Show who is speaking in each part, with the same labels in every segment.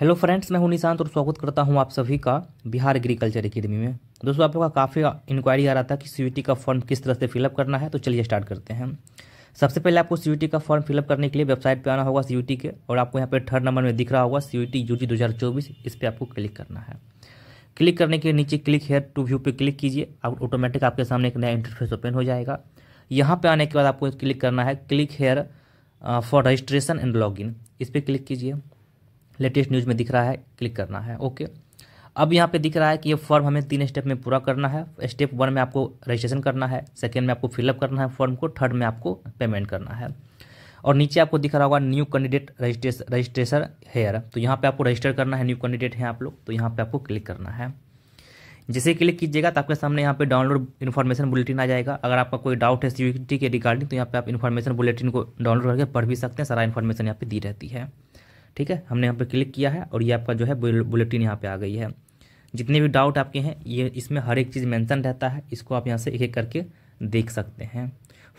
Speaker 1: hello friends मैं हूं निशांत और स्वागत करता हूं आप सभी का बिहार एग्रीकल्चर अकेडमी में दोस्तों आप लोगों का काफ़ी इंक्वायरी आ रहा था कि सी का फॉर्म किस तरह से फिलअप करना है तो चलिए स्टार्ट करते हैं सबसे पहले आपको सी का फॉर्म फिलअप करने के लिए वेबसाइट पर आना होगा सी के और आपको यहाँ पर थर्ड नंबर में दिख रहा होगा सी यू टी दो इस पर आपको क्लिक करना है क्लिक करने के नीचे क्लिक हेयर टू व्यू पर क्लिक कीजिए आप ऑटोमेटिक आपके सामने एक नया इंटरफेस ओपन हो जाएगा यहाँ पर आने के बाद आपको क्लिक करना है click here for registration and log इस पर क्लिक कीजिए लेटेस्ट न्यूज़ में दिख रहा है क्लिक करना है ओके अब यहाँ पे दिख रहा है कि ये फॉर्म हमें तीन स्टेप में पूरा करना है स्टेप वन में आपको रजिस्ट्रेशन करना है सेकेंड में आपको फिलअप करना है फॉर्म को थर्ड में आपको पेमेंट करना है और नीचे आपको दिख रहा होगा new candidate registration registration here तो यहाँ पे आपको रजिस्टर करना है न्यू कैंडिडेट हैं आप लोग तो यहाँ पर आपको क्लिक करना है जैसे क्लिक कीजिएगा तो आपके सामने यहाँ पे डाउनलोड इन्फॉर्मेशन बुलेटिन आ जाएगा अगर आपका कोई डाउट है सिक्योरिटी के रिगार्डिंग तो यहाँ पे आप इन्फॉर्मेशन बुलेटिन को डाउनलोड करके पढ़ भी सकते हैं सारा इन्फॉर्मेशन यहाँ पे दी रहती है ठीक है हमने यहाँ पर क्लिक किया है और ये आपका जो है बुलेटिन यहाँ पर आ गई है जितने भी डाउट आपके हैं ये इसमें हर एक चीज़ मैंसन रहता है इसको आप यहाँ से एक एक करके देख सकते हैं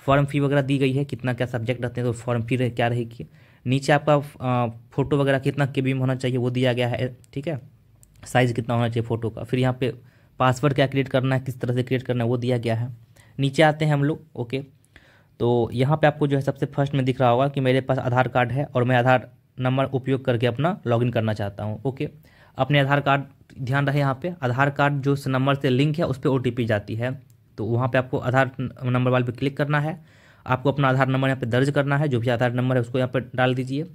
Speaker 1: फॉर्म फी वगैरह दी गई है कितना क्या सब्जेक्ट रहते हैं तो फॉर्म फी रह, क्या रहेगी नीचे आपका फ़ोटो वगैरह कितना के बीम में होना चाहिए वो दिया गया है ठीक है साइज़ कितना होना चाहिए फ़ोटो का फिर यहाँ पे पासवर्ड क्या क्रिएट करना है किस तरह से क्रिएट करना है वो दिया गया है नीचे आते हैं हम लोग ओके तो यहाँ पर आपको जो है सबसे फर्स्ट में दिख रहा होगा कि मेरे पास आधार कार्ड है और मैं आधार नंबर उपयोग करके अपना लॉगिन करना चाहता हूँ ओके अपने आधार कार्ड ध्यान रहे यहाँ पे आधार कार्ड जो उस नंबर से लिंक है उस पर ओ जाती है तो वहाँ पे आपको आधार नंबर वाले पे क्लिक करना है आपको अपना आधार नंबर यहाँ पे दर्ज करना है जो भी आधार नंबर है उसको यहाँ पे डाल दीजिए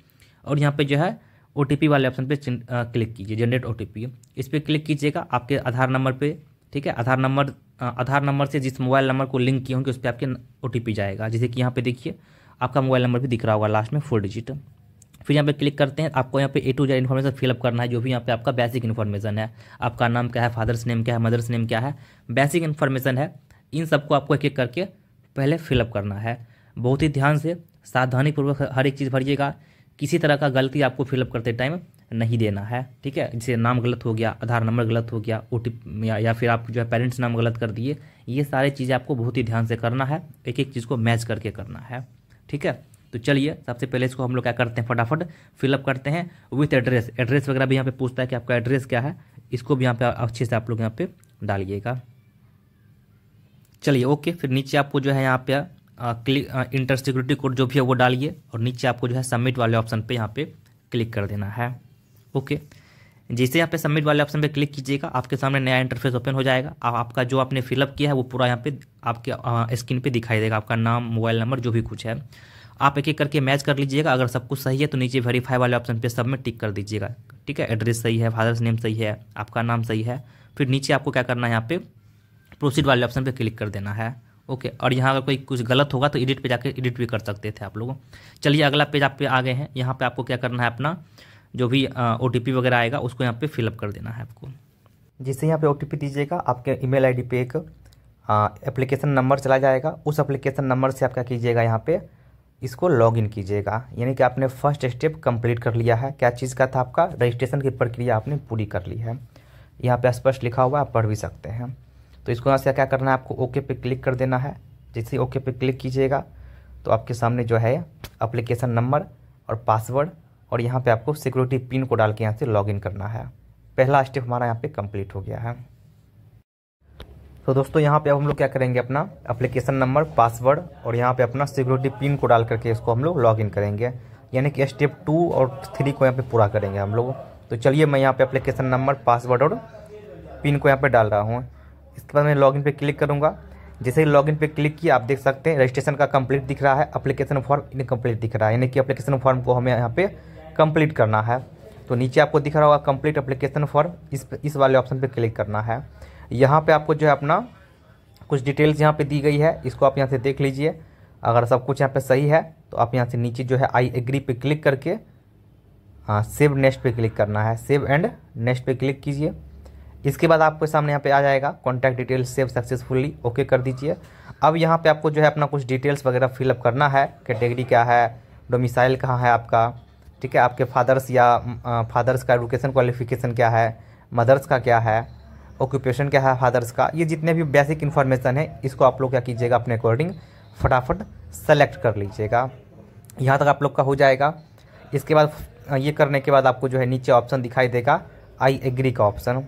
Speaker 1: और यहाँ पे जो है ओ वाले ऑप्शन पे क्लिक कीजिए जनरेट ओ इस पर क्लिक कीजिएगा आपके आधार नंबर पर ठीक है आधार नंबर आधार नंबर से जिस मोबाइल नंबर को लिंक किए होंगे उस पर आपके ओ जाएगा जैसे कि यहाँ पर देखिए आपका मोबाइल नंबर भी दिख रहा होगा लास्ट में फोर डिजिट फिर यहाँ पे क्लिक करते हैं आपको यहाँ पे A to Z information fill up करना है जो भी यहाँ पे आपका बेसिक इन्फॉर्मेशन है आपका नाम क्या है फादर्स नेम क्या है मदर्स नेम क्या है बेसिक इन्फॉर्मेशन है इन सबको आपको एक एक करके पहले फिलअप करना है बहुत ही ध्यान से सावधानीपूर्वक हर एक चीज़ भरिएगा किसी तरह का गलती आपको फिलअप करते टाइम नहीं देना है ठीक है जैसे नाम गलत हो गया आधार नंबर गलत हो गया ओ या, या फिर आप जो है पेरेंट्स नाम गलत कर दिए ये सारी चीज़ें आपको बहुत ही ध्यान से करना है एक एक चीज़ को मैच करके करना है ठीक है तो चलिए सबसे पहले इसको हम लोग क्या करते हैं फटाफट फिलअप करते हैं विथ एड्रेस एड्रेस वगैरह भी यहाँ पे पूछता है कि आपका एड्रेस क्या है इसको भी यहाँ पे अच्छे से आप लोग यहाँ पे डालिएगा चलिए ओके फिर नीचे आपको जो है यहाँ पे क्लिक इंटर सिक्योरिटी कोड जो भी है वो डालिए और नीचे आपको जो है सबमिट वाले ऑप्शन पर यहाँ पे क्लिक कर देना है ओके जैसे यहाँ पे सबमिट वाले ऑप्शन पे क्लिक कीजिएगा आपके सामने नया इंटरफेस ओपन हो जाएगा आप, आपका जो आपने फिलअप किया है वो पूरा यहाँ पे आपके स्क्रीन पे दिखाई देगा आपका नाम मोबाइल नंबर जो भी कुछ है आप एक एक करके मैच कर लीजिएगा अगर सब कुछ सही है तो नीचे वेरीफाई वाले ऑप्शन पे सब में टिक कर दीजिएगा ठीक है एड्रेस सही है फादर्स नेम सही है आपका नाम सही है फिर नीचे आपको क्या करना है यहाँ पे प्रोसीड वाले ऑप्शन पे क्लिक कर देना है ओके और यहाँ अगर कोई कुछ गलत होगा तो एडिट पे जाकर एडिट भी कर सकते थे आप लोग चलिए अगला पेज आप पे आ गए हैं यहाँ पर आपको क्या करना है अपना जो भी ओ वगैरह आएगा उसको यहाँ पर फिलअप कर देना है आपको जिससे यहाँ पे ओ दीजिएगा आपके ई मेल पे एक एप्लीकेशन नंबर चला जाएगा उस एप्लीकेशन नंबर से आप क्या कीजिएगा यहाँ पर इसको लॉग इन कीजिएगा यानी कि आपने फर्स्ट स्टेप कंप्लीट कर लिया है क्या चीज़ का था आपका रजिस्ट्रेशन की प्रक्रिया आपने पूरी कर ली है यहाँ पे स्पष्ट लिखा हुआ है आप पढ़ भी सकते हैं तो इसको यहाँ से क्या करना है आपको ओके पे क्लिक कर देना है जैसे ओके पे क्लिक कीजिएगा तो आपके सामने जो है अप्लीकेशन नंबर और पासवर्ड और यहाँ पर आपको सिक्योरिटी पिन को डाल के यहाँ से लॉग करना है पहला स्टेप हमारा यहाँ पर कम्प्लीट हो गया है तो दोस्तों यहाँ पे अब हम लोग क्या करेंगे अपना एप्लीकेशन नंबर पासवर्ड और यहाँ पे अपना सिक्योरिटी पिन को डाल करके इसको हम लोग लॉग इन करेंगे यानी कि स्टेप टू और थ्री को यहाँ पे पूरा करेंगे हम लोग तो चलिए मैं यहाँ पे एप्लीकेशन नंबर पासवर्ड और पिन को यहाँ पे डाल रहा हूँ इसके बाद मैं लॉगिन पे क्लिक करूँगा जैसे ही लॉगिन पे क्लिक किया आप देख सकते हैं रजिस्ट्रेशन का कम्प्लीट दिख रहा है अप्लीकेशन फॉर्म इनकम्प्लीट दिख रहा है यानी कि अप्लीकेशन फॉर्म को हमें यहाँ पर कम्प्लीट करना है तो नीचे आपको दिख रहा होगा कम्प्लीट अप्लीकेशन फॉर्म इस इस वाले ऑप्शन पर क्लिक करना है यहाँ पे आपको जो है अपना कुछ डिटेल्स यहाँ पे दी गई है इसको आप यहाँ से देख लीजिए अगर सब कुछ यहाँ पे सही है तो आप यहाँ से नीचे जो है आई एग्री पे क्लिक करके हाँ सेव नेक्स्ट पे क्लिक करना है सेव एंड नेक्स्ट पे क्लिक कीजिए इसके बाद आपके सामने यहाँ पे आ जाएगा contact details save successfully okay कर दीजिए अब यहाँ पे आपको जो है अपना कुछ डिटेल्स वगैरह फिलअप करना है कैटेगरी क्या है डोमिसाइल कहाँ है आपका ठीक है आपके फादर्स या फादर्स का एडुकेशन क्वालिफिकेशन क्या है मदर्स का क्या है ऑक्यूपेशन क्या है फादर्स का ये जितने भी बेसिक इन्फॉर्मेशन है इसको आप लोग क्या कीजिएगा अपने अकॉर्डिंग फटाफट सेलेक्ट कर लीजिएगा यहाँ तक आप लोग का हो जाएगा इसके बाद ये करने के बाद आपको जो है नीचे ऑप्शन दिखाई देगा आई एग्री का ऑप्शन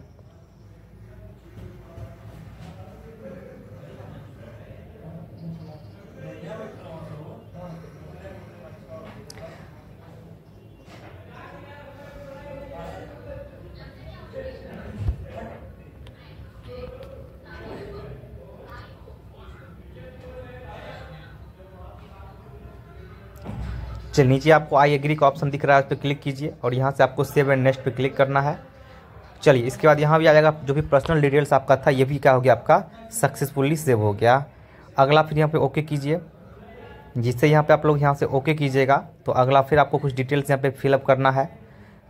Speaker 1: चल नीचे आपको आई एग्री का ऑप्शन दिख रहा है उस पर क्लिक कीजिए और यहाँ से आपको सेव एंड नेक्स्ट पे क्लिक करना है चलिए इसके बाद यहाँ भी आ जाएगा जो भी पर्सनल डिटेल्स आपका था ये भी क्या हो गया आपका सक्सेसफुली सेव हो गया अगला फिर यहाँ पे ओके कीजिए जिससे यहाँ पे आप लोग यहाँ से ओके कीजिएगा तो अगला फिर आपको कुछ डिटेल्स यहाँ पे फिलअप करना है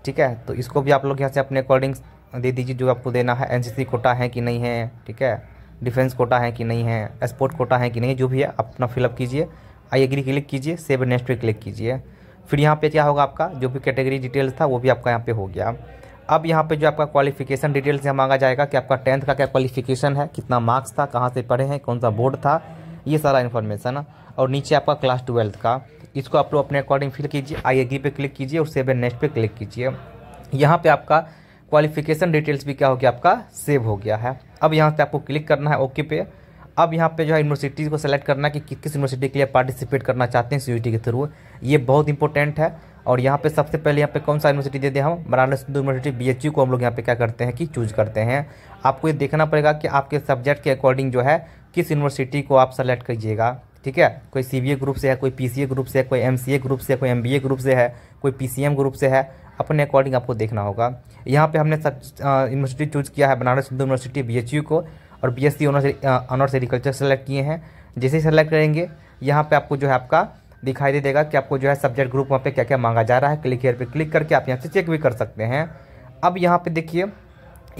Speaker 1: ठीक है तो इसको भी आप लोग यहाँ से अपने अकॉर्डिंग दे दीजिए जो आपको देना है एन कोटा है कि नहीं है ठीक है डिफेंस कोटा है कि नहीं है स्पोर्ट कोटा है कि नहीं जो भी है अपना फिलअप कीजिए आई एग्री क्लिक कीजिए सेव नेक्स्ट पे क्लिक कीजिए फिर यहाँ पे क्या होगा आपका जो भी कैटेगरी डिटेल्स था वो भी आपका यहाँ पे हो गया अब यहाँ पे जो आपका क्वालिफिकेशन डिटेल्स यहाँ मांगा जाएगा कि आपका टेंथ का क्या क्वालिफिकेशन है कितना मार्क्स था कहाँ से पढ़े हैं कौन सा बोर्ड था ये सारा इन्फॉर्मेशन और नीचे आपका क्लास ट्वेल्थ का इसको आप लोग अपने अकॉर्डिंग फिल कीजिए आई एग्री पे क्लिक कीजिए और सेव नेक्स्ट पे क्लिक कीजिए यहाँ पर आपका क्वालिफिकेशन डिटेल्स भी क्या हो गया आपका सेव हो गया है अब यहाँ से आपको क्लिक करना है ओके पे अब यहाँ पे जो है यूनिवर्सिटीज़ को सेलेक्ट करना कि किस यूनिवर्सिटी के लिए पार्टिसिपेट करना चाहते हैं सी के थ्रू ये बहुत इंपॉर्टेंट है और यहाँ पे सबसे पहले यहाँ पे कौन सा यूनिवर्सिटी दे दें हम बनारस हिंदू यूनिवर्सिटी बी को हम लोग यहाँ पे क्या करते हैं कि चूज करते हैं आपको ये देखना पड़ेगा कि आपके सब्जेक्ट के अकॉर्डिंग जो है किस यूनिवर्सिटी को आप सेलेक्ट कीजिएगा ठीक है कोई सी ग्रुप से है कोई पी ग्रुप से है कोई एम ग्रुप से है कोई एम ग्रुप से है कोई पी ग्रुप से है अपने अकॉर्डिंग आपको देखना होगा यहाँ पे हमने यूनिवर्सिटी चूज किया है बनारस हिंदू यूनिवर्सिटी बी को और B S C honours agriculture select किए हैं जैसे ही सेलेक्ट करेंगे यहाँ पे आपको जो है आपका दिखाई दे देगा कि आपको जो है सब्जेक्ट ग्रुप वहाँ पे क्या क्या मांगा जा रहा है क्लिक हेयर पे क्लिक करके आप यहाँ से चेक भी कर सकते हैं अब यहाँ पे देखिए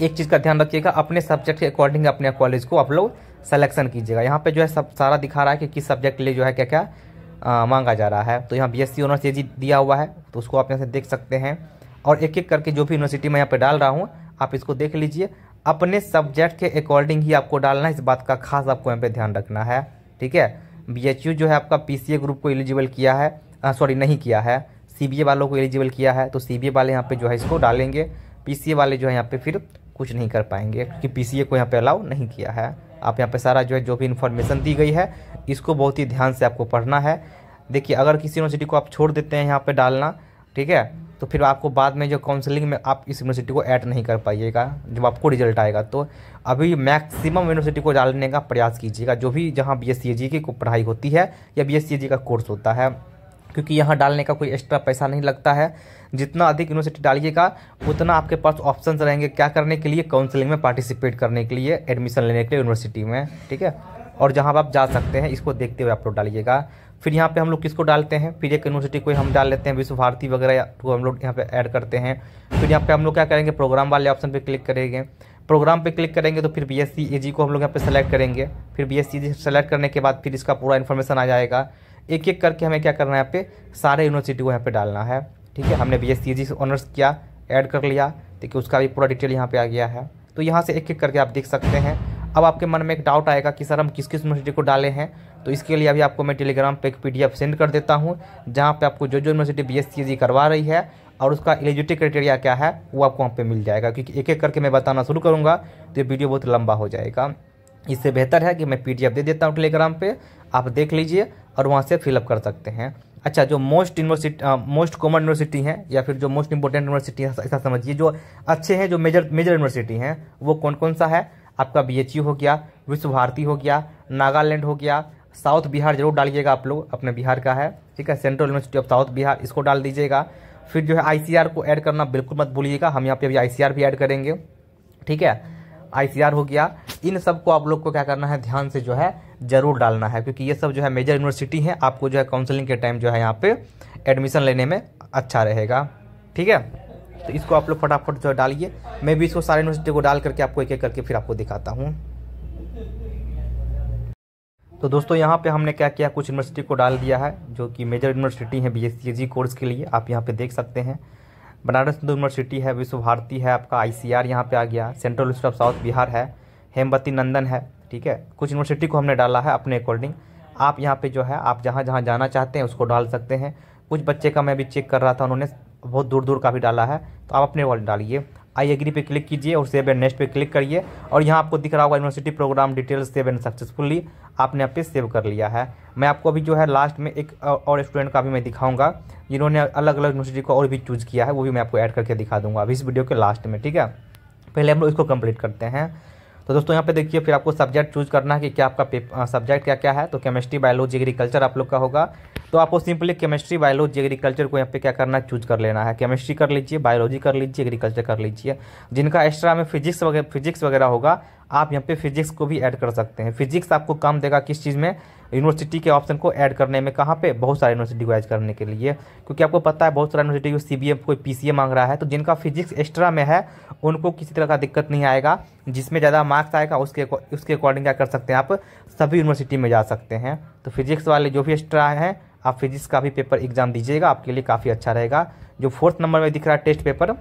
Speaker 1: एक चीज़ का ध्यान रखिएगा अपने सब्जेक्ट के अकॉर्डिंग अपने कॉलेज को आप लोग सलेक्शन कीजिएगा यहाँ पे जो है सब सारा दिखा रहा है कि किस सब्जेक्ट के लिए जो है क्या क्या आ, मांगा जा रहा है तो यहाँ बी एस सी ऑनर्स दिया हुआ है तो उसको आप यहाँ से देख सकते हैं और एक एक करके जो भी यूनिवर्सिटी मैं यहाँ पर डाल रहा हूँ आप इसको देख लीजिए अपने सब्जेक्ट के अकॉर्डिंग ही आपको डालना है इस बात का खास आपको यहाँ पे ध्यान रखना है ठीक है बी जो है आपका पी ग्रुप को एलिजिबल किया है सॉरी नहीं किया है सी वालों को एलिजिबल किया है तो सी वाले यहाँ पर जो है इसको डालेंगे पी वाले जो है यहाँ पर फिर कुछ नहीं कर पाएंगे क्योंकि पी को यहाँ पर अलाउ नहीं किया है आप यहाँ पे सारा जो है जो भी इन्फॉर्मेशन दी गई है इसको बहुत ही ध्यान से आपको पढ़ना है देखिए अगर किसी यूनिवर्सिटी को आप छोड़ देते हैं यहाँ पे डालना ठीक है तो फिर आपको बाद में जो काउंसलिंग में आप इस यूनिवर्सिटी को ऐड नहीं कर पाइएगा जब आपको रिजल्ट आएगा तो अभी मैक्सिमम यूनिवर्सिटी को डालने का प्रयास कीजिएगा जो भी जहाँ बी एस सी की पढ़ाई होती है या बी एस सी का कोर्स होता है क्योंकि यहाँ डालने का कोई एक्स्ट्रा पैसा नहीं लगता है जितना अधिक यूनिवर्सिटी डालिएगा उतना आपके पास ऑप्शन रहेंगे क्या करने के लिए काउंसलिंग में पार्टिसिपेट करने के लिए एडमिशन लेने के लिए यूनिवर्सिटी में ठीक है और जहाँ आप जा सकते हैं इसको देखते हुए आप लोग डालिएगा फिर यहाँ पे हम लोग किसको डालते हैं फिर एक यूनिवर्सिटी को हम डाल लेते हैं विश्व भारती वगैरह को हम लोग यहाँ पे ऐड करते हैं फिर यहाँ पे हम लोग क्या करेंगे प्रोग्राम वाले ऑप्शन पे क्लिक करेंगे प्रोग्राम पे क्लिक करेंगे तो फिर बी एस को हम लोग यहाँ पे सेलेक्ट करेंगे फिर बी एस सेलेक्ट करने के बाद फिर इसका पूरा इन्फॉर्मेशन आ जाएगा एक एक करके हमें क्या करना है यहाँ पे सारे यूनिवर्सिटी को यहाँ पे डालना है ठीक है हमने बी एस ऑनर्स किया ऐड कर लिया देखिए उसका भी पूरा डिटेल यहाँ पे आ गया है तो यहाँ से एक एक करके आप देख सकते हैं अब आपके मन में एक डाउट आएगा कि सर हम किस किस यूनिवर्सिटी को डाले हैं तो इसके लिए अभी आपको मैं टेलीग्राम पे एक पीडीएफ सेंड कर देता हूँ जहाँ पे आपको जो जो यूनिवर्सिटी बीएससीजी करवा रही है और उसका एलिजिबिलिटी क्राइटेरिया क्या है वो आपको वहाँ पे मिल जाएगा क्योंकि एक एक करके मैं बताना शुरू करूँगा तो ये वीडियो बहुत लंबा हो जाएगा इससे बेहतर है कि मैं पी दे देता हूँ टेलीग्राम पर आप देख लीजिए और वहाँ से फिलअप कर सकते हैं अच्छा जो most university most common university हैं या फिर जो मोस्ट इंपॉर्टेंट यूनिवर्सिटी है ऐसा समझिए जो अच्छे हैं जो मेजर मेजर यूनिवर्सिटी हैं वो कौन कौन सा है आपका बी हो गया विश्व भारती हो गया नागालैंड हो गया साउथ बिहार जरूर डालिएगा आप लोग अपने बिहार का है ठीक है central university of south Bihar इसको डाल दीजिएगा फिर जो है आईसीआर को ऐड करना बिल्कुल मत भूलिएगा हम यहाँ पे अभी आईसीआर भी ऐड करेंगे ठीक है आईसीआर हो गया इन सब को आप लोग को क्या करना है ध्यान से जो है जरूर डालना है क्योंकि ये सब जो है मेजर यूनिवर्सिटी है आपको जो है काउंसलिंग के टाइम जो है यहाँ पे एडमिशन लेने में अच्छा रहेगा ठीक है तो इसको आप लोग फटाफट जो है डालिए मैं भी इसको सारे यूनिवर्सिटी को डाल करके आपको एक एक करके फिर आपको दिखाता हूँ तो दोस्तों यहाँ पे हमने क्या किया कुछ यूनिवर्सिटी को डाल दिया है जो कि मेजर यूनिवर्सिटी है बी कोर्स के लिए आप यहाँ पर देख सकते हैं बनारस हिंदू यूनिवर्सिटी है विश्व भारती है आपका आई सी आर यहाँ पर आ गया central university of south Bihar है हेमवती नंदन है ठीक है कुछ यूनिवर्सिटी को हमने डाला है अपने अकॉर्डिंग आप यहाँ पर जो है आप जहाँ जहाँ जाना चाहते हैं उसको डाल सकते हैं कुछ बच्चे का मैं भी चेक कर रहा था उन्होंने बहुत दूर दूर का भी डाला है तो आप अपने वाले डालिए आई एग्री पे क्लिक कीजिए और सेव एंड नेक्स्ट पे क्लिक करिए और यहाँ आपको दिख रहा होगा university programme details save and successfully आपने यहाँ पे सेव कर लिया है मैं आपको अभी जो है लास्ट में एक और स्टूडेंट का भी मैं दिखाऊंगा जिन्होंने अलग अलग यूनिवर्सिटी को और भी चूज़ किया है वो भी मैं आपको ऐड करके दिखा दूंगा अभी इस वीडियो के लास्ट में ठीक है पहले हम लोग इसको कम्प्लीट करते हैं तो दोस्तों यहाँ पे देखिए फिर आपको सब्जेक्ट चूज करना है कि क्या आपका सब्जेक्ट क्या क्या है तो केमिस्ट्री बायोलॉजी एग्रीकल्चर आप लोग का होगा तो आपको सिंपली केमिस्ट्री बायोलॉजी एग्रीकल्चर को यहाँ पे क्या करना है चूज कर लेना है केमिस्ट्री कर लीजिए बायोलॉजी कर लीजिए एग्रीकल्चर कर लीजिए जिनका एक्स्ट्रा में फिजिक्स वगैरह फिजिक्स वगैरह होगा आप यहाँ पे फिजिक्स को भी ऐड कर सकते हैं फिजिक्स आपको काम देगा किस चीज़ में यूनिवर्सिटी के ऑप्शन को ऐड करने में कहाँ पे बहुत सारे यूनिवर्सिटी को ऐड करने के लिए क्योंकि आपको पता है बहुत सारे यूनिवर्सिटी को सी कोई पी मांग रहा है तो जिनका फिजिक्स एक्स्ट्रा में है उनको किसी तरह का दिक्कत नहीं आएगा जिसमें ज़्यादा मार्क्स आएगा उसके उसके अकॉर्डिंग क्या कर सकते हैं आप सभी यूनिवर्सिटी में जा सकते हैं तो फिजिक्स वाले जो भी एक्स्ट्रा हैं आप फिजिक्स का भी पेपर एग्जाम दीजिएगा आपके लिए काफ़ी अच्छा रहेगा जो फोर्थ नंबर में दिख रहा है टेस्ट पेपर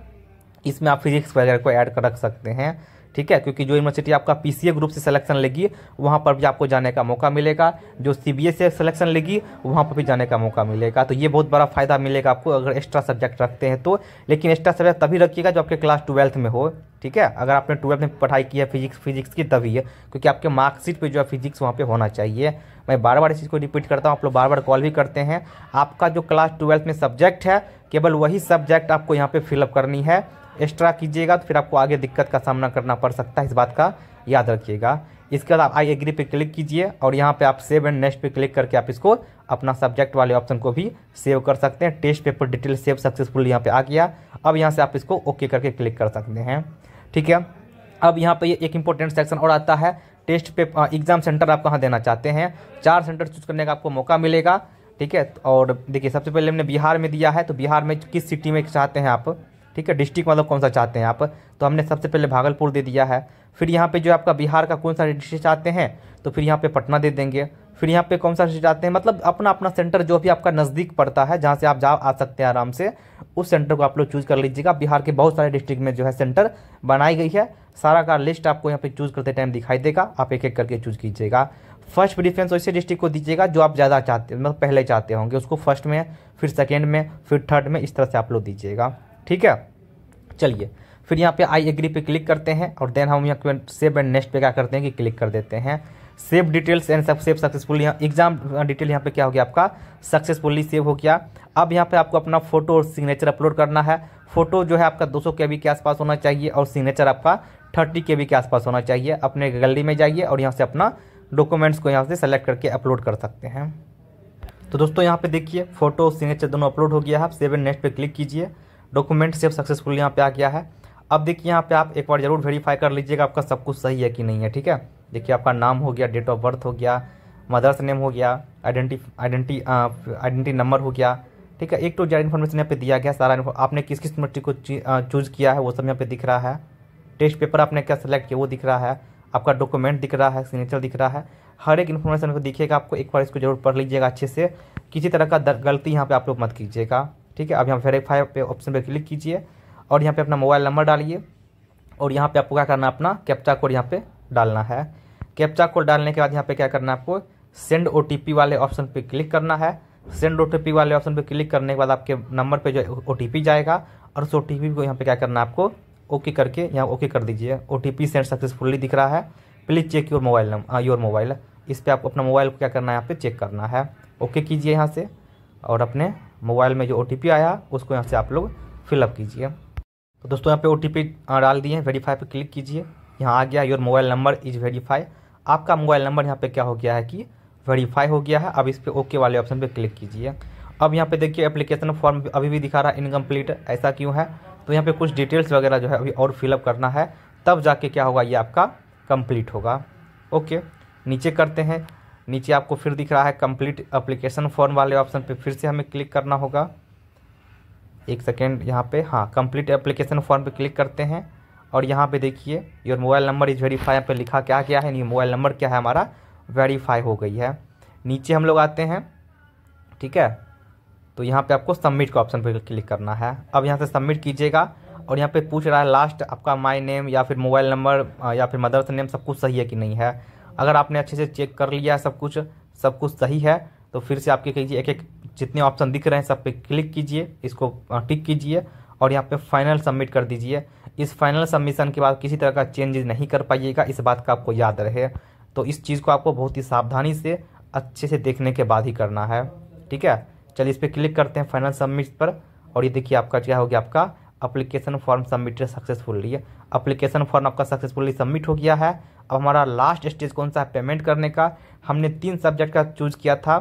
Speaker 1: इसमें आप फिजिक्स वगैरह को ऐड कर रख सकते हैं ठीक है क्योंकि जो यूनिवर्सिटी आपका पी ग्रुप से सिलेक्शन लेगी वहाँ पर भी आपको जाने का मौका मिलेगा जो सी बी से सिलेक्शन लेगी वहाँ पर भी जाने का मौका मिलेगा तो ये बहुत बड़ा फ़ायदा मिलेगा आपको अगर एक्स्ट्रा सब्जेक्ट रखते हैं तो लेकिन एक्स्ट्रा सब्जेक्ट तभी रखिएगा जो आपके क्लास ट्वेल्थ में हो ठीक है अगर आपने ट्वेल्थ में पढ़ाई की है फिजिक्स फिजिक्स की तभी है क्योंकि आपके मार्कशीट पर जो है फिजिक्स वहाँ पर होना चाहिए मैं बार बार इस चीज़ को रिपीट करता हूँ आप लोग बार बार कॉल भी करते हैं आपका जो क्लास ट्वेल्थ में सब्जेक्ट है केवल वही सब्जेक्ट आपको यहाँ पे फिलअप करनी है एक्स्ट्रा कीजिएगा तो फिर आपको आगे दिक्कत का सामना करना पड़ सकता है इस बात का याद रखिएगा इसके बाद आप आई एग्री पे क्लिक कीजिए और यहाँ पे आप सेव एंड नेक्स्ट पे क्लिक करके आप इसको अपना सब्जेक्ट वाले ऑप्शन को भी सेव कर सकते हैं test paper detail save successful यहाँ पे आ गया अब यहाँ से आप इसको ओके करके क्लिक कर सकते हैं ठीक है अब यहाँ पे एक इंपॉर्टेंट सेक्शन और आता है टेस्ट पेपर एग्जाम सेंटर आप कहाँ देना चाहते हैं चार सेंटर चूज करने का आपको मौका मिलेगा ठीक है और देखिए सबसे पहले हमने बिहार में दिया है तो बिहार में किस सिटी में चाहते हैं आप ठीक है डिस्ट्रिक्ट मतलब कौन सा चाहते हैं आप तो हमने सबसे पहले भागलपुर दे दिया है फिर यहाँ पे जो आपका बिहार का कौन सा डिस्ट्रिक्ट चाहते हैं तो फिर यहाँ पे पटना दे देंगे फिर यहाँ पे कौन सा डिस्ट्रिक्ट चाहते हैं मतलब अपना अपना सेंटर जो भी आपका नज़दीक पड़ता है जहाँ से आप जा आ सकते हैं आराम से उस सेंटर को आप लोग चूज़ कर लीजिएगा बिहार के बहुत सारे डिस्ट्रिक्ट में जो है सेंटर बनाई गई है सारा का लिस्ट आपको यहाँ पर चूज़ करते टाइम दिखाई देगा आप एक एक करके चूज़ कीजिएगा फर्स्ट प्रिफ्रेंस वैसे डिस्ट्रिक्ट को दीजिएगा जो आप ज़्यादा चाहते मतलब पहले चाहते होंगे उसको फर्स्ट में फिर सेकेंड में फिर थर्ड में इस तरह से आप लोग दीजिएगा ठीक है चलिए फिर यहाँ पे आई एग्री पे क्लिक करते हैं और देन हम यहाँ सेव एंड नेक्स्ट पे क्या करते हैं कि क्लिक कर देते हैं सेव डिटेल्स एंड सब सेव सक्सेसफुल यहाँ एग्जाम डिटेल यहाँ पे क्या हो गया आपका सक्सेसफुली सेव हो गया अब यहाँ पे आपको अपना फोटो और सिग्नेचर अपलोड करना है फोटो जो है आपका 200 के के आसपास होना चाहिए और सिग्नेचर आपका 30 के के आसपास होना चाहिए अपने गैलरी में जाइए और यहाँ से अपना डॉक्यूमेंट्स को यहाँ से सेलेक्ट करके अपलोड कर सकते हैं तो दोस्तों यहाँ पे देखिए फोटो और सिग्नेचर दोनों अपलोड हो गया है आप सेवन नेक्स्ट पे क्लिक कीजिए डॉक्यूमेंट सेव सक्सेसफुल यहाँ पे आ गया है अब देखिए यहाँ पे आप एक बार जरूर वेरीफाई कर लीजिएगा आपका सब कुछ सही है कि नहीं है ठीक है देखिए आपका नाम हो गया डेट ऑफ बर्थ हो गया मदर्स नेम हो गया आइडेंटी आइडेंटी आइडेंटी नंबर हो गया ठीक है एक टू जेड इन्फॉर्मेशन यहाँ पे दिया गया सारा आपने किस किस मिट्टी को चूज uh, किया है वो सब यहाँ पे दिख रहा है टेस्ट पेपर आपने क्या सेलेक्ट किया वो दिख रहा है आपका डॉक्यूमेंट दिख रहा है सिग्नेचर दिख रहा है हर एक इन्फॉर्मेशन को दिखेगा आपको एक बार इसको जरूर पढ़ लीजिएगा अच्छे से किसी तरह का गलती यहाँ पे आप लोग मत कीजिएगा ठीक है अब यहाँ वेरीफाई पे ऑप्शन पे क्लिक कीजिए और यहाँ पे अपना मोबाइल नंबर डालिए और यहाँ पे आपको क्या करना अपना कैप्चा कोड यहाँ पे डालना है कैप्चा कोड डालने के बाद यहाँ पे क्या करना है आपको सेंड ओ वाले ऑप्शन पर क्लिक करना है सेंड ओ वाले ऑप्शन पर क्लिक करने के बाद आपके नंबर पर जो ओ जाएगा और उस ओ को यहाँ पर क्या करना आपको ओके करके यहाँ ओके कर दीजिए ओ सेंड सक्सेसफुली दिख रहा है please check your mobile number your mobile इस पर आपको अपना मोबाइल को क्या करना है यहाँ पे चेक करना है ओके कीजिए यहाँ से और अपने मोबाइल में जो ओ आया उसको यहाँ से आप लोग फिलअप कीजिए तो दोस्तों यहाँ पे ओ डाल दिए वेरीफाई पे क्लिक कीजिए यहाँ आ गया your mobile number is verify आपका मोबाइल नंबर यहाँ पे क्या हो गया है कि वेरीफाई हो गया है अब इस पर ओके वाले ऑप्शन पे क्लिक कीजिए अब यहाँ पे देखिए एप्लीकेशन फॉर्म अभी भी दिखा रहा है इनकम्प्लीट ऐसा क्यों है तो यहाँ पे कुछ डिटेल्स वगैरह जो है अभी और फिलअप करना है तब जाके क्या होगा ये आपका कम्प्लीट होगा ओके नीचे करते हैं नीचे आपको फिर दिख रहा है कंप्लीट अप्लीकेशन फॉर्म वाले ऑप्शन पे फिर से हमें क्लिक करना होगा एक सेकेंड यहाँ पे हाँ कंप्लीट एप्लीकेशन फॉर्म पे क्लिक करते हैं और यहाँ पे देखिए your mobile number is verify यहाँ पे लिखा क्या क्या है नहीं मोबाइल नंबर क्या है हमारा वेरीफाई हो गई है नीचे हम लोग आते हैं ठीक है तो यहाँ पे आपको सबमिट का ऑप्शन पर क्लिक करना है अब यहाँ से सबमिट कीजिएगा और यहाँ पे पूछ रहा है लास्ट आपका माय नेम या फिर मोबाइल नंबर या फिर मदर्स नेम सब कुछ सही है कि नहीं है अगर आपने अच्छे से चेक कर लिया सब कुछ सब कुछ सही है तो फिर से आपके कहीजिए एक एक जितने ऑप्शन दिख रहे हैं सब पे क्लिक कीजिए इसको टिक कीजिए और यहाँ पे फाइनल सबमिट कर दीजिए इस फाइनल सबमिशन के बाद किसी तरह का चेंजेज नहीं कर पाइएगा इस बात का आपको याद रहे तो इस चीज़ को आपको बहुत ही सावधानी से अच्छे से देखने के बाद ही करना है ठीक है चलिए इस पर क्लिक करते हैं फाइनल सबमिट पर और ये देखिए आपका क्या हो गया आपका application form submitted successfully application form आपका सक्सेसफुली सबमिट हो गया है अब हमारा लास्ट स्टेज कौन सा है पेमेंट करने का हमने तीन सब्जेक्ट का चूज़ किया था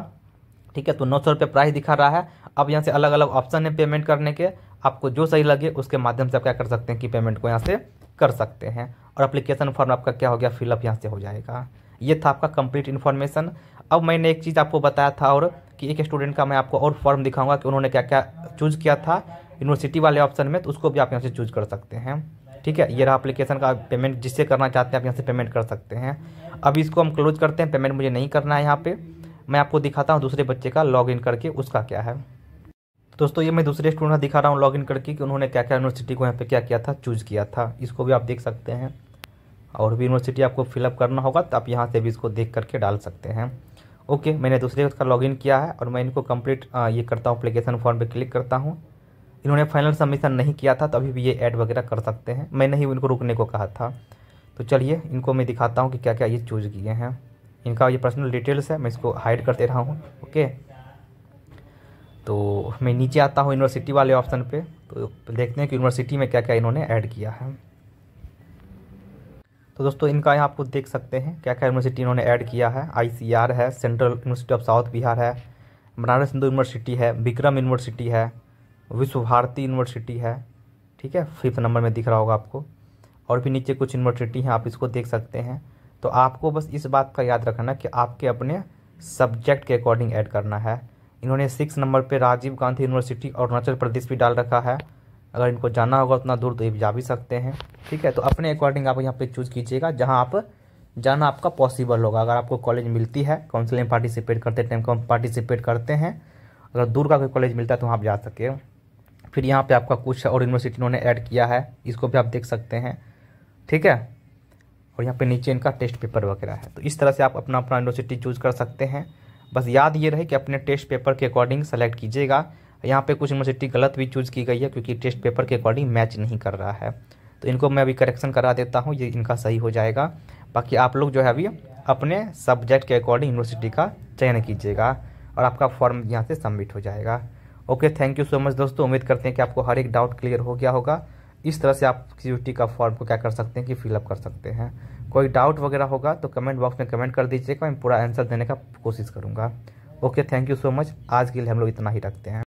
Speaker 1: ठीक है तो नौ सौ रुपये प्राइस दिखा रहा है अब यहाँ से अलग अलग ऑप्शन है पेमेंट करने के आपको जो सही लगे उसके माध्यम से आप क्या कर सकते हैं कि पेमेंट को यहाँ से कर सकते हैं और अप्लीकेशन फॉर्म आपका क्या हो गया फिलअप यहाँ से हो जाएगा ये था आपका कंप्लीट इन्फॉर्मेशन अब मैंने एक चीज़ आपको बताया था और कि एक स्टूडेंट का मैं आपको और फॉर्म दिखाऊंगा कि उन्होंने क्या क्या चूज़ किया था यूनिवर्सिटी वाले ऑप्शन में तो उसको भी आप यहाँ से चूज कर सकते हैं ठीक है ये रहा एप्लीकेशन का पेमेंट जिससे करना चाहते हैं आप यहाँ से पेमेंट कर सकते हैं अब इसको हम क्लोज करते हैं पेमेंट मुझे नहीं करना है यहाँ पे मैं आपको दिखाता हूँ दूसरे बच्चे का लॉग इन करके उसका क्या है दोस्तों ये मैं दूसरे स्टूडेंट दिखा रहा हूँ लॉग इन करके कि उन्होंने क्या क्या यूनिवर्सिटी को यहाँ पे क्या किया था चूज़ किया था इसको भी आप देख सकते हैं और भी यूनिवर्सिटी आपको फिलअप करना होगा तो आप यहाँ से भी इसको देख करके डाल सकते हैं ओके मैंने दूसरे उसका लॉगिन किया है और मैं इनको कम्प्लीट ये करता हूँ अप्लीकेशन फॉर्म पर क्लिक करता हूँ इन्होंने फाइनल सबमिशन नहीं किया था तो अभी भी ये ऐड वगैरह कर सकते हैं मैंने ही उनको रुकने को कहा था तो चलिए इनको मैं दिखाता हूँ कि क्या क्या ये चूज किए हैं इनका ये पर्सनल डिटेल्स है मैं इसको हाइड करते रहा हूँ ओके तो मैं नीचे आता हूँ यूनिवर्सिटी वाले ऑप्शन पे तो देखते हैं कि यूनिवर्सिटी में क्या क्या इन्होंने ऐड किया है तो दोस्तों इनका यहाँ आपको देख सकते हैं क्या क्या यूनिवर्सिटी इन्होंने ऐड किया है आईसीआर है central university of south Bihar है बनारस हिंदू यूनिवर्सिटी है विक्रम यूनिवर्सिटी है विश्व भारती यूनिवर्सिटी है ठीक है फिफ्थ नंबर में दिख रहा होगा आपको और भी नीचे कुछ यूनिवर्सिटी हैं आप इसको देख सकते हैं तो आपको बस इस बात का याद रखना कि आपके अपने सब्जेक्ट के अकॉर्डिंग ऐड करना है इन्होंने सिक्स नंबर पे राजीव गांधी यूनिवर्सिटी अरुणाचल प्रदेश भी डाल रखा है अगर इनको जाना होगा उतना दूर तो ये जा भी सकते हैं ठीक है तो अपने अकॉर्डिंग आप यहाँ पे चूज़ कीजिएगा जहाँ आप जाना आपका पॉसिबल होगा अगर आपको कॉलेज मिलती है काउंसिलिंग में पार्टिसिपेट करते टाइम पार्टिसिपेट करते हैं अगर दूर का कोई कॉलेज मिलता है तो वहाँ आप जा सके फिर यहाँ पे आपका कुछ और यूनिवर्सिटी इन्होंने ऐड किया है इसको भी आप देख सकते हैं ठीक है और यहाँ पे नीचे इनका टेस्ट पेपर वगैरह है तो इस तरह से आप अपना अपना यूनिवर्सिटी चूज़ कर सकते हैं बस याद ये रहे कि अपने टेस्ट पेपर के अकॉर्डिंग सेलेक्ट कीजिएगा यहाँ पे कुछ यूनिवर्सिटी गलत भी चूज़ की गई है क्योंकि टेस्ट पेपर के अकॉर्डिंग मैच नहीं कर रहा है तो इनको मैं अभी करेक्शन करा देता हूँ ये इनका सही हो जाएगा बाकी आप लोग जो है अभी अपने सब्जेक्ट के अकॉर्डिंग यूनिवर्सिटी का चयन कीजिएगा और आपका फॉर्म यहाँ से सबमिट हो जाएगा okay thank you so much दोस्तों उम्मीद करते हैं कि आपको हर एक डाउट क्लियर हो गया होगा इस तरह से आप सी का फॉर्म को क्या कर सकते हैं कि फिलअप कर सकते हैं कोई डाउट वगैरह होगा तो कमेंट बॉक्स में कमेंट कर दीजिएगा मैं पूरा आंसर देने का कोशिश करूँगा okay thank you so much आज के लिए हम लोग इतना ही रखते हैं